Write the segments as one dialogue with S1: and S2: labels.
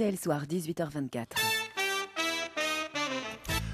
S1: le Soir, 18h24.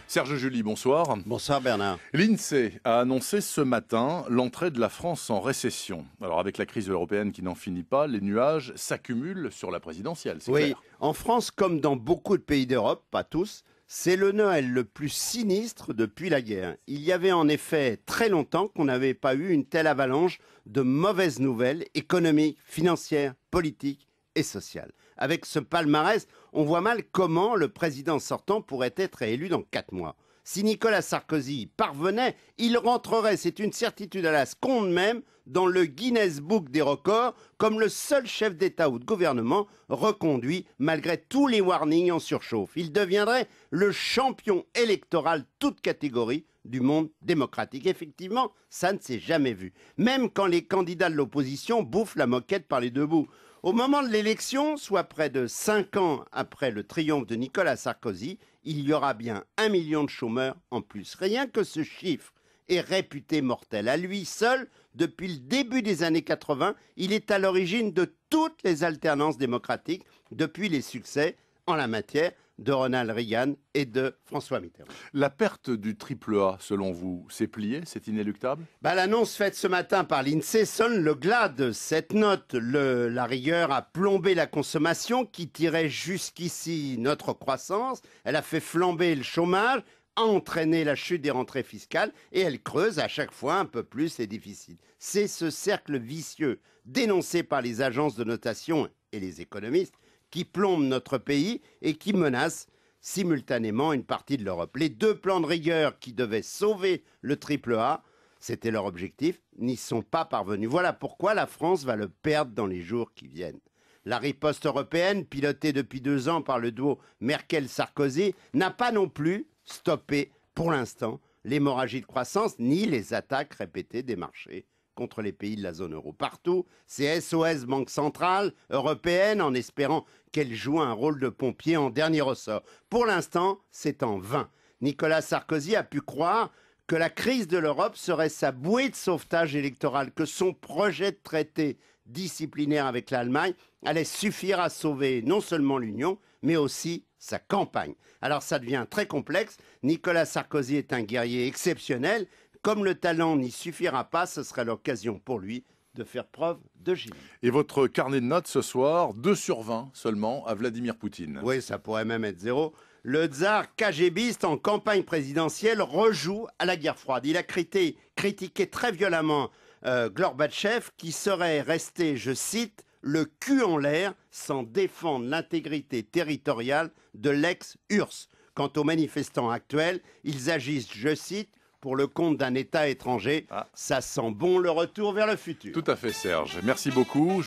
S1: Serge Julie, bonsoir. Bonsoir Bernard. L'INSEE a annoncé ce matin l'entrée de la France en récession. Alors avec la crise européenne qui n'en finit pas, les nuages s'accumulent sur la présidentielle. Oui, en France comme dans beaucoup de pays d'Europe, pas tous, c'est le Noël le plus sinistre depuis la guerre. Il y avait en effet très longtemps qu'on n'avait pas eu une telle avalanche de mauvaises nouvelles économiques, financières, politiques et sociales avec ce palmarès, on voit mal comment le président sortant pourrait être élu dans quatre mois. Si Nicolas Sarkozy parvenait, il rentrerait, c'est une certitude à la seconde même, dans le Guinness Book des records, comme le seul chef d'État ou de gouvernement reconduit malgré tous les warnings en surchauffe. Il deviendrait le champion électoral toute catégorie du monde démocratique. Effectivement, ça ne s'est jamais vu. Même quand les candidats de l'opposition bouffent la moquette par les deux bouts. Au moment de l'élection, soit près de 5 ans après le triomphe de Nicolas Sarkozy, il y aura bien un million de chômeurs en plus. Rien que ce chiffre est réputé mortel. À lui seul, depuis le début des années 80, il est à l'origine de toutes les alternances démocratiques, depuis les succès en la matière de Ronald Reagan et de François Mitterrand. La perte du triple A, selon vous, s'est pliée, c'est inéluctable bah, L'annonce faite ce matin par l'INSEE sonne le glas de cette note. la rigueur a plombé la consommation qui tirait jusqu'ici notre croissance. Elle a fait flamber le chômage, a entraîné la chute des rentrées fiscales et elle creuse à chaque fois un peu plus les déficits. C'est ce cercle vicieux dénoncé par les agences de notation et les économistes qui plombent notre pays et qui menacent simultanément une partie de l'Europe. Les deux plans de rigueur qui devaient sauver le triple A, c'était leur objectif, n'y sont pas parvenus. Voilà pourquoi la France va le perdre dans les jours qui viennent. La riposte européenne, pilotée depuis deux ans par le duo Merkel-Sarkozy, n'a pas non plus stoppé, pour l'instant, l'hémorragie de croissance ni les attaques répétées des marchés contre les pays de la zone euro. Partout, C'est SOS banque centrale, européenne, en espérant qu'elle joue un rôle de pompier en dernier ressort. Pour l'instant, c'est en vain. Nicolas Sarkozy a pu croire que la crise de l'Europe serait sa bouée de sauvetage électoral, que son projet de traité disciplinaire avec l'Allemagne allait suffire à sauver non seulement l'Union, mais aussi sa campagne. Alors ça devient très complexe. Nicolas Sarkozy est un guerrier exceptionnel, comme le talent n'y suffira pas, ce sera l'occasion pour lui de faire preuve de génie. Et votre carnet de notes ce soir, 2 sur 20 seulement à Vladimir Poutine. Oui, ça pourrait même être zéro. Le tsar KGBiste en campagne présidentielle rejoue à la guerre froide. Il a critiqué, très violemment euh, Gorbatchev qui serait resté, je cite, le cul en l'air sans défendre l'intégrité territoriale de l'ex-URSS. Quant aux manifestants actuels, ils agissent, je cite, pour le compte d'un État étranger. Ah. Ça sent bon le retour vers le futur. Tout à fait Serge, merci beaucoup.